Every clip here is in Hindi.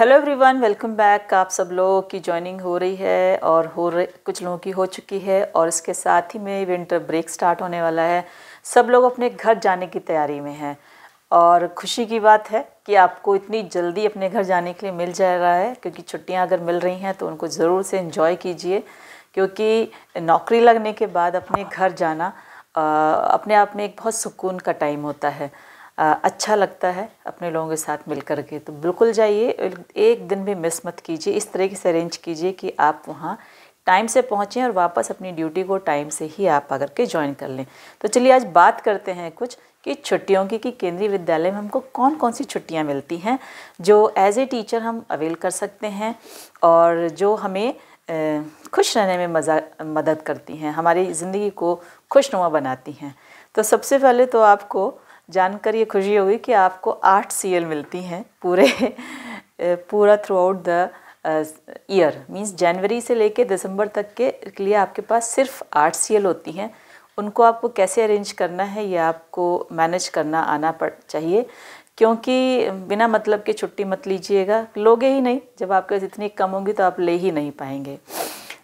हेलो एवरीवन वेलकम बैक आप सब लोगों की जॉइनिंग हो रही है और हो रही कुछ लोगों की हो चुकी है और इसके साथ ही में विंटर ब्रेक स्टार्ट होने वाला है सब लोग अपने घर जाने की तैयारी में हैं और खुशी की बात है कि आपको इतनी जल्दी अपने घर जाने के लिए मिल जा रहा है क्योंकि छुट्टियां अगर मिल रही हैं तो उनको ज़रूर से इन्जॉय कीजिए क्योंकि नौकरी लगने के बाद अपने घर जाना अपने आप में एक बहुत सुकून का टाइम होता है अच्छा लगता है अपने लोगों के साथ मिल कर के तो बिल्कुल जाइए एक दिन भी मिस मत कीजिए इस तरीके से अरेंज कीजिए कि आप वहाँ टाइम से पहुँचें और वापस अपनी ड्यूटी को टाइम से ही आप अगर के ज्वाइन कर लें तो चलिए आज बात करते हैं कुछ कि छुट्टियों की कि केंद्रीय विद्यालय में हमको कौन कौन सी छुट्टियाँ मिलती हैं जो एज ए टीचर हम अवेल कर सकते हैं और जो हमें खुश रहने में मज़ा मदद करती हैं हमारी ज़िंदगी को खुशनुमा बनाती हैं तो सबसे पहले तो आपको जानकर ये खुशी होगी कि आपको आठ सी मिलती हैं पूरे पूरा throughout the year means जनवरी से लेके दिसंबर तक के लिए आपके पास सिर्फ आठ सी होती हैं उनको आपको कैसे अरेंज करना है ये आपको मैनेज करना आना पड़ चाहिए क्योंकि बिना मतलब के छुट्टी मत लीजिएगा लोगे ही नहीं जब आपके पास इतनी कम होंगी तो आप ले ही नहीं पाएंगे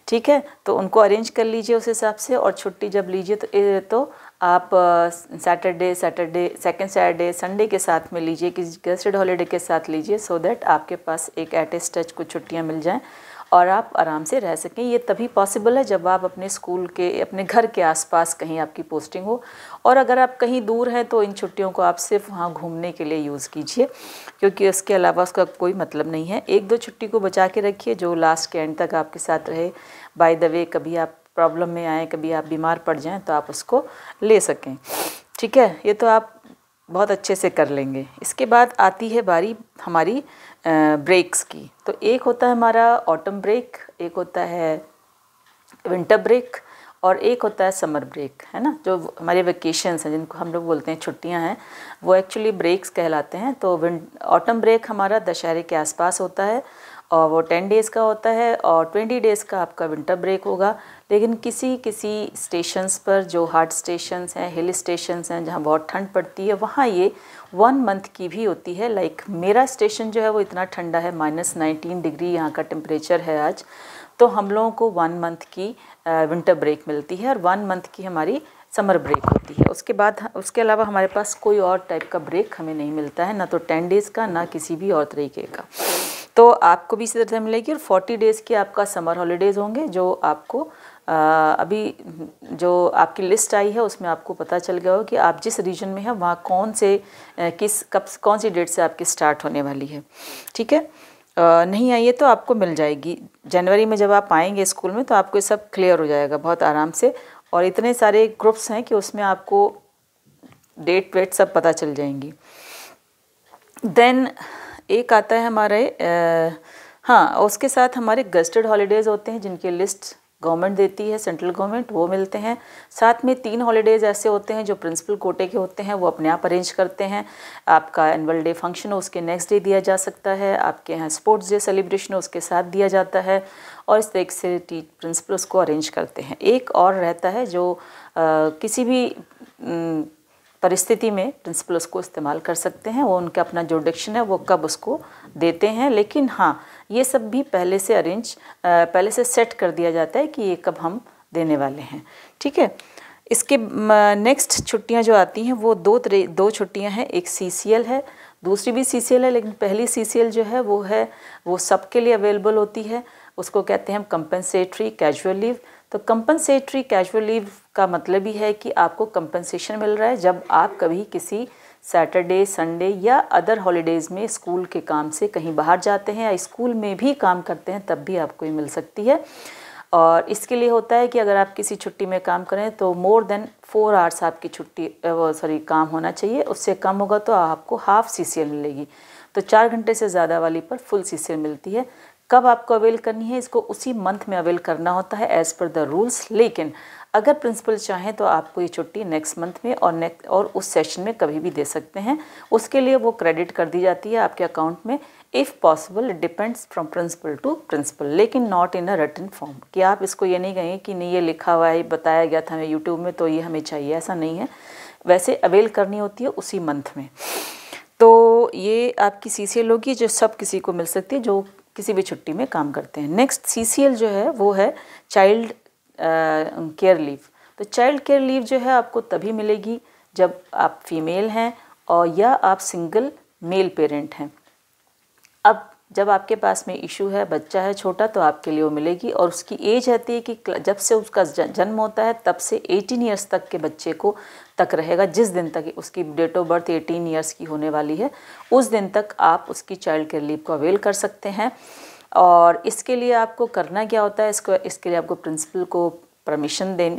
ठीक है तो उनको अरेंज कर लीजिए उस हिसाब से और छुट्टी जब लीजिए तो तो आप Saturday Saturday second Saturday Sunday के साथ में लीजिए किसी गेस्टेड हॉलीडे के साथ लीजिए सो so दैट आपके पास एक एट ए स्टच कुछ छुट्टियाँ मिल जाएँ और आप आराम से रह सकें ये तभी पॉसिबल है जब आप अपने स्कूल के अपने घर के आसपास कहीं आपकी पोस्टिंग हो और अगर आप कहीं दूर हैं तो इन छुट्टियों को आप सिर्फ वहाँ घूमने के लिए यूज़ कीजिए क्योंकि उसके अलावा उसका कोई मतलब नहीं है एक दो छुट्टी को बचा के रखिए जो लास्ट के एंड तक आपके साथ रहे बाय द वे कभी आप प्रॉब्लम में आए कभी आप बीमार पड़ जाएं तो आप उसको ले सकें ठीक है ये तो आप बहुत अच्छे से कर लेंगे इसके बाद आती है बारी हमारी ब्रेक्स की तो एक होता है हमारा ऑटम ब्रेक एक होता है विंटर ब्रेक और एक होता है समर ब्रेक है ना जो हमारे वेकेशंस हैं जिनको हम लोग बोलते हैं छुट्टियां हैं वो एक्चुअली ब्रेक्स कहलाते हैं तो ऑटम ब्रेक हमारा दशहरे के आसपास होता है और वो टेन डेज़ का होता है और ट्वेंटी डेज़ का आपका विंटर ब्रेक होगा लेकिन किसी किसी स्टेशंस पर जो हार्ट स्टेशंस हैं हिल स्टेशंस हैं जहाँ बहुत ठंड पड़ती है वहाँ ये वन मंथ की भी होती है लाइक मेरा स्टेशन जो है वो इतना ठंडा है माइनस नाइनटीन डिग्री यहाँ का टेम्परेचर है आज तो हम लोगों को वन मंथ की विंटर ब्रेक मिलती है और वन मंथ की हमारी समर ब्रेक होती है उसके बाद उसके अलावा हमारे पास कोई और टाइप का ब्रेक हमें नहीं मिलता है ना तो टेन डेज़ का ना किसी भी और तरीके का तो आपको भी इसी तरह से मिलेगी और 40 डेज़ के आपका समर हॉलीडेज़ होंगे जो आपको आ, अभी जो आपकी लिस्ट आई है उसमें आपको पता चल गया हो कि आप जिस रीजन में हैं वहाँ कौन से किस कब कौन सी डेट से आपकी स्टार्ट होने वाली है ठीक है नहीं आई है तो आपको मिल जाएगी जनवरी में जब आप आएंगे स्कूल में तो आपको ये सब क्लियर हो जाएगा बहुत आराम से और इतने सारे ग्रुप्स हैं कि उसमें आपको डेट वेट सब पता चल जाएंगी देन एक आता है हमारे हाँ उसके साथ हमारे गस्टेड हॉलीडेज़ होते हैं जिनकी लिस्ट गवर्नमेंट देती है सेंट्रल गवर्नमेंट वो मिलते हैं साथ में तीन हॉलीडेज़ ऐसे होते हैं जो प्रिंसिपल कोटे के होते हैं वो अपने आप अरेंज करते हैं आपका एनुअल डे फंक्शन हो उसके नेक्स्ट डे दिया जा सकता है आपके यहाँ स्पोर्ट्स डे सेलिब्रेशन हो उसके साथ दिया जाता है और इस तरीके से प्रिंसिपल उसको अरेंज करते हैं एक और रहता है जो आ, किसी भी न, परिस्थिति में प्रिंसिपल उसको इस्तेमाल कर सकते हैं वो उनका अपना जो डिक्शन है वो कब उसको देते हैं लेकिन हाँ ये सब भी पहले से अरेंज पहले से सेट कर दिया जाता है कि ये कब हम देने वाले हैं ठीक है इसके नेक्स्ट छुट्टियाँ जो आती हैं वो दो तरे दो छुट्टियाँ हैं एक सी है दूसरी भी सी है लेकिन पहली सी जो है वो है वो सबके लिए अवेलेबल होती है उसको कहते हैं हम कंपनसेटरी कैजुअल लीव तो कंपनसेटरी कैजुअल लीव का मतलब ही है कि आपको कंपनसेशन मिल रहा है जब आप कभी किसी सैटरडे संडे या अदर हॉलीडेज़ में स्कूल के काम से कहीं बाहर जाते हैं या स्कूल में भी काम करते हैं तब भी आपको ये मिल सकती है और इसके लिए होता है कि अगर आप किसी छुट्टी में काम करें तो मोर देन फोर आवर्स आपकी छुट्टी सॉरी काम होना चाहिए उससे कम होगा तो आपको हाफ़ सी मिलेगी तो चार घंटे से ज़्यादा वाली पर फुल सी मिलती है कब आपको अवेल करनी है इसको उसी मंथ में अवेल करना होता है एज़ पर द रूल्स लेकिन अगर प्रिंसिपल चाहें तो आपको ये छुट्टी नेक्स्ट मंथ में और नेक्स्ट और उस सेशन में कभी भी दे सकते हैं उसके लिए वो क्रेडिट कर दी जाती है आपके अकाउंट में if possible depends from principal to principal लेकिन not in a return form कि आप इसको ये नहीं कहेंगे कि नहीं ये लिखा हुआ है बताया गया था हमें यूट्यूब में तो ये हमें चाहिए ऐसा नहीं है वैसे अवेल करनी होती है उसी मंथ में तो ये आपकी सी सी होगी जो सब किसी को मिल सकती है जो किसी भी छुट्टी में काम करते हैं नेक्स्ट सी जो है वो है चाइल्ड केयर लीव तो चाइल्ड केयर लीव जो है आपको तभी मिलेगी जब आप फीमेल हैं और या आप सिंगल मेल पेरेंट हैं अब जब आपके पास में इशू है बच्चा है छोटा तो आपके लिए वो मिलेगी और उसकी एज रहती है कि जब से उसका जन्म होता है तब से 18 इयर्स तक के बच्चे को तक रहेगा जिस दिन तक उसकी date of birth eighteen years की होने वाली है उस दिन तक आप उसकी चाइल्ड केयर लीव को अवेल कर सकते हैं और इसके लिए आपको करना क्या होता है इसको इसके लिए आपको प्रिंसिपल को परमिशन दे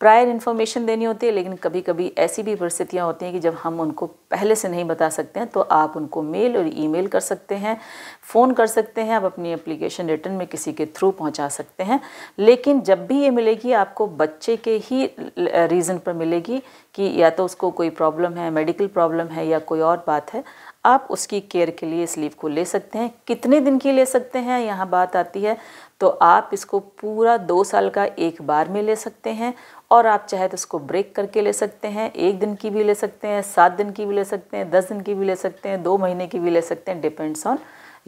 प्रायर इन्फॉर्मेशन देनी होती है लेकिन कभी कभी ऐसी भी परिस्थितियाँ होती हैं कि जब हम उनको पहले से नहीं बता सकते हैं तो आप उनको मेल और ईमेल कर सकते हैं फ़ोन कर सकते हैं आप अपनी एप्लीकेशन रिटर्न में किसी के थ्रू पहुंचा सकते हैं लेकिन जब भी ये मिलेगी आपको बच्चे के ही रीज़न पर मिलेगी कि या तो उसको कोई प्रॉब्लम है मेडिकल प्रॉब्लम है या कोई और बात है आप उसकी केयर के लिए इस लीव को ले सकते हैं कितने दिन की ले सकते हैं यहाँ बात आती है तो आप इसको पूरा दो साल का एक बार में ले सकते हैं और आप चाहे तो इसको ब्रेक करके ले सकते हैं एक दिन की भी ले सकते हैं सात दिन की भी ले सकते हैं दस दिन की भी ले सकते हैं दो महीने की भी ले सकते हैं डिपेंड्स ऑन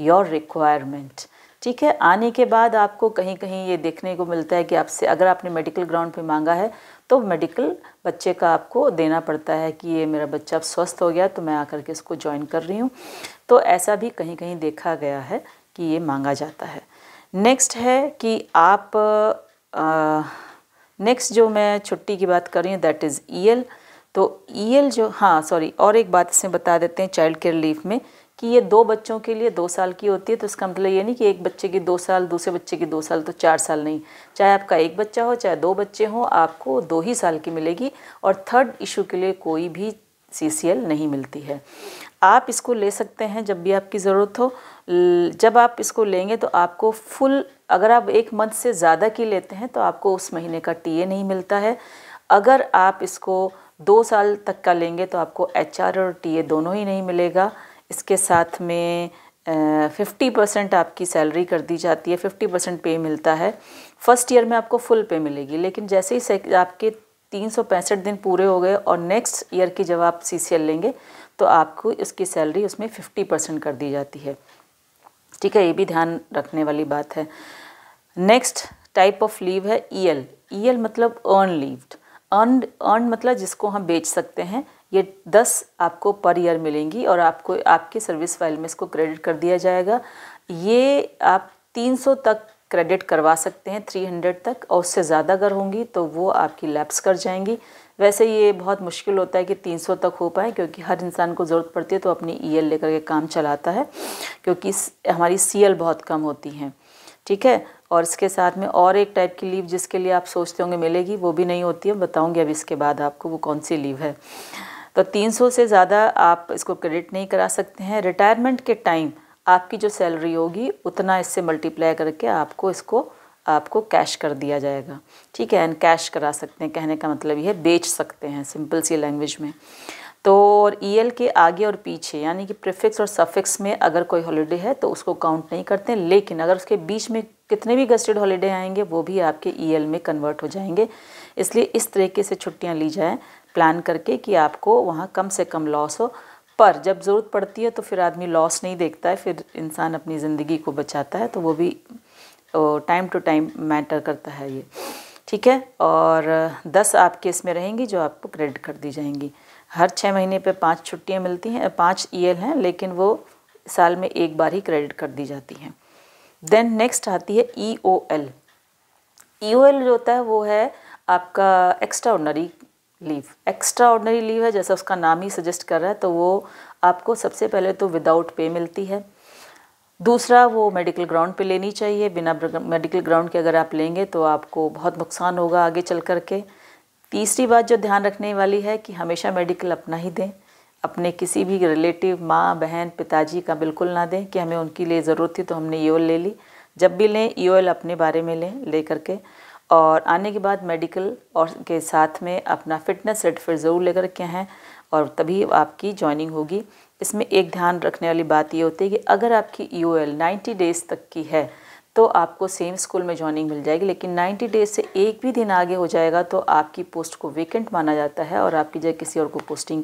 योर रिक्वायरमेंट ठीक है आने के बाद आपको कहीं कहीं ये देखने को मिलता है कि आपसे अगर आपने मेडिकल ग्राउंड पे मांगा है तो मेडिकल बच्चे का आपको देना पड़ता है कि ये मेरा बच्चा अब स्वस्थ हो गया तो मैं आकर के इसको ज्वाइन कर रही हूँ तो ऐसा भी कहीं कहीं देखा गया है कि ये मांगा जाता है नेक्स्ट है कि आप नेक्स्ट जो मैं छुट्टी की बात कर रही हूँ दैट इज़ ई तो ई e जो हाँ सॉरी और एक बात इसमें बता देते हैं चाइल्ड केयर लीव में कि ये दो बच्चों के लिए दो साल की होती है तो इसका मतलब ये नहीं कि एक बच्चे की दो साल दूसरे बच्चे की दो साल तो चार साल नहीं चाहे आपका एक बच्चा हो चाहे दो बच्चे हों आपको दो ही साल की मिलेगी और थर्ड इशू के लिए कोई भी सी नहीं मिलती है आप इसको ले सकते हैं जब भी आपकी ज़रूरत हो जब आप इसको लेंगे तो आपको फुल अगर आप एक मंथ से ज़्यादा की लेते हैं तो आपको उस महीने का टीए नहीं मिलता है अगर आप इसको दो साल तक का लेंगे तो आपको एच और टीए दोनों ही नहीं मिलेगा इसके साथ में फिफ्टी परसेंट आपकी सैलरी कर दी जाती है फिफ्टी परसेंट पे मिलता है फर्स्ट ईयर में आपको फुल पे मिलेगी लेकिन जैसे ही आपके तीन सौ पैंसठ दिन पूरे हो गए और नेक्स्ट ईयर की जब आप सी सी एल लेंगे तो आपको इसकी सैलरी उसमें फिफ्टी परसेंट कर दी जाती है ठीक है ये भी ध्यान रखने वाली बात है नेक्स्ट टाइप ऑफ लीव है ई एल ई एल मतलब अर्न लीव्ड अर्न अर्न मतलब जिसको हम बेच सकते हैं ये दस आपको पर ईयर मिलेंगी और आपको आपके सर्विस फाइल में इसको क्रेडिट कर दिया जाएगा ये आप 300 तक क्रेडिट करवा सकते हैं 300 तक और उससे ज़्यादा अगर होंगी तो वो आपकी लैप्स कर जाएंगी वैसे ये बहुत मुश्किल होता है कि 300 तक हो पाए क्योंकि हर इंसान को ज़रूरत पड़ती है तो अपनी ई e लेकर के काम चलाता है क्योंकि हमारी सी बहुत कम होती हैं ठीक है और इसके साथ में और एक टाइप की लीव जिसके लिए आप सोचते होंगे मिलेगी वो भी नहीं होती है बताऊँगी अब इसके बाद आपको वो कौन सी लीव है तो 300 से ज़्यादा आप इसको क्रेडिट नहीं करा सकते हैं रिटायरमेंट के टाइम आपकी जो सैलरी होगी उतना इससे मल्टीप्लाई करके आपको इसको आपको कैश कर दिया जाएगा ठीक है एंड कैश करा सकते हैं कहने का मतलब ये है बेच सकते हैं सिंपल सी लैंग्वेज में तो और ई e एल के आगे और पीछे यानी कि प्रिफिक्स और सफिक्स में अगर कोई हॉलीडे है तो उसको काउंट नहीं करते लेकिन अगर उसके बीच में कितने भी गस्टेड हॉलीडे आएंगे वो भी आपके ई e एल में कन्वर्ट हो जाएंगे इसलिए इस तरीके से छुट्टियाँ ली जाएँ प्लान करके कि आपको वहाँ कम से कम लॉस हो पर जब ज़रूरत पड़ती है तो फिर आदमी लॉस नहीं देखता है फिर इंसान अपनी ज़िंदगी को बचाता है तो वो भी टाइम टू टाइम मैटर करता है ये ठीक है और दस आपके इसमें रहेंगी जो आपको क्रेडिट कर दी जाएंगी हर छः महीने पे पांच छुट्टियां मिलती हैं पांच ईएल e हैं लेकिन वो साल में एक बार ही क्रेडिट कर दी जाती हैं देन नेक्स्ट आती है ई ओ एल ई एल जो होता है वो है आपका extraordinary leave extraordinary leave है जैसा उसका नाम ही सजेस्ट कर रहा है तो वो आपको सबसे पहले तो विदाउट पे मिलती है दूसरा वो मेडिकल ग्राउंड पे लेनी चाहिए बिना मेडिकल ग्राउंड के अगर आप लेंगे तो आपको बहुत नुकसान होगा आगे चल कर के तीसरी बात जो ध्यान रखने वाली है कि हमेशा मेडिकल अपना ही दें अपने किसी भी रिलेटिव माँ बहन पिताजी का बिल्कुल ना दें कि हमें उनके लिए ज़रूरत थी तो हमने ई ले ली जब भी लें ई अपने बारे में लें ले करके और आने के बाद मेडिकल और के साथ में अपना फ़िटनेस सर्टिफिकेट ज़रूर लेकर रखे हैं और तभी आपकी जॉइनिंग होगी इसमें एक ध्यान रखने वाली बात ये होती है कि अगर आपकी यू एल नाइन्टी डेज़ तक की है तो आपको सेम स्कूल में जॉइनिंग मिल जाएगी लेकिन 90 डेज से एक भी दिन आगे हो जाएगा तो आपकी पोस्ट को वेकेंट माना जाता है और आपकी जगह किसी और को पोस्टिंग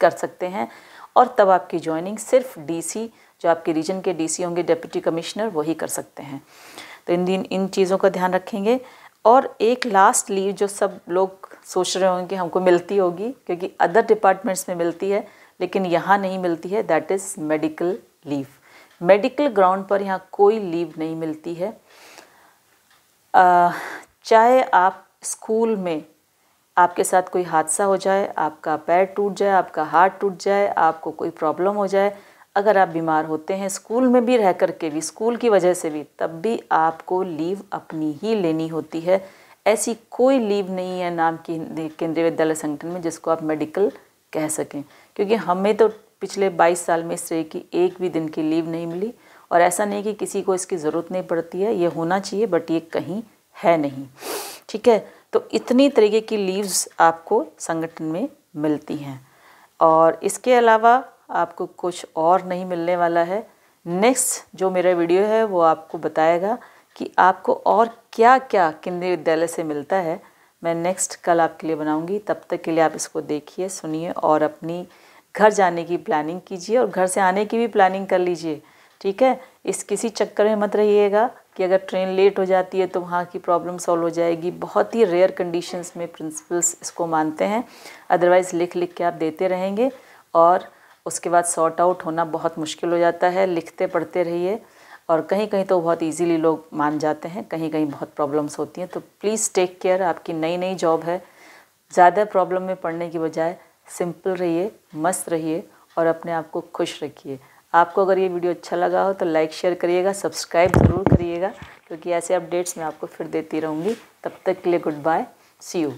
कर सकते हैं और तब आपकी जॉइनिंग सिर्फ डीसी जो आपके रीजन के डीसी होंगे डेप्यूटी कमिश्नर वही कर सकते हैं तो इन दिन इन चीज़ों का ध्यान रखेंगे और एक लास्ट लीव जो सब लोग सोच रहे होंगे कि हमको मिलती होगी क्योंकि अदर डिपार्टमेंट्स में मिलती है लेकिन यहाँ नहीं मिलती है that is medical leave medical ground पर यहाँ कोई लीव नहीं मिलती है चाहे आप स्कूल में आपके साथ कोई हादसा हो जाए आपका पैर टूट जाए आपका हार्ट टूट जाए आपको कोई प्रॉब्लम हो जाए अगर आप बीमार होते हैं स्कूल में भी रह कर के भी स्कूल की वजह से भी तब भी आपको लीव अपनी ही लेनी होती है ऐसी कोई लीव नहीं है नाम की केंद्रीय विद्यालय संगठन में जिसको आप मेडिकल कह सकें क्योंकि हमें तो पिछले 22 साल में इस तरह की एक भी दिन की लीव नहीं मिली और ऐसा नहीं कि किसी को इसकी ज़रूरत नहीं पड़ती है ये होना चाहिए बट ये कहीं है नहीं ठीक है तो इतनी तरीके की लीव्स आपको संगठन में मिलती हैं और इसके अलावा आपको कुछ और नहीं मिलने वाला है नेक्स्ट जो मेरा वीडियो है वो आपको बताएगा कि आपको और क्या क्या केंद्रीय विद्यालय से मिलता है मैं नेक्स्ट कल आपके लिए बनाऊंगी तब तक के लिए आप इसको देखिए सुनिए और अपनी घर जाने की प्लानिंग कीजिए और घर से आने की भी प्लानिंग कर लीजिए ठीक है इस किसी चक्कर में मत रहिएगा कि अगर ट्रेन लेट हो जाती है तो वहाँ की प्रॉब्लम सॉल्व हो जाएगी बहुत ही रेयर कंडीशंस में प्रिंसिपल्स इसको मानते हैं अदरवाइज़ लिख लिख के आप देते रहेंगे और उसके बाद सॉर्ट आउट होना बहुत मुश्किल हो जाता है लिखते पढ़ते रहिए और कहीं कहीं तो बहुत इजीली लोग मान जाते हैं कहीं कहीं बहुत प्रॉब्लम्स होती हैं तो प्लीज़ टेक केयर आपकी नई नई जॉब है ज़्यादा प्रॉब्लम में पड़ने की बजाय सिंपल रहिए मस्त रहिए और अपने आप को खुश रखिए आपको अगर ये वीडियो अच्छा लगा हो तो लाइक शेयर करिएगा सब्सक्राइब ज़रूर करिएगा क्योंकि ऐसे अपडेट्स मैं आपको फिर देती रहूँगी तब तक के लिए गुड बाय सी यू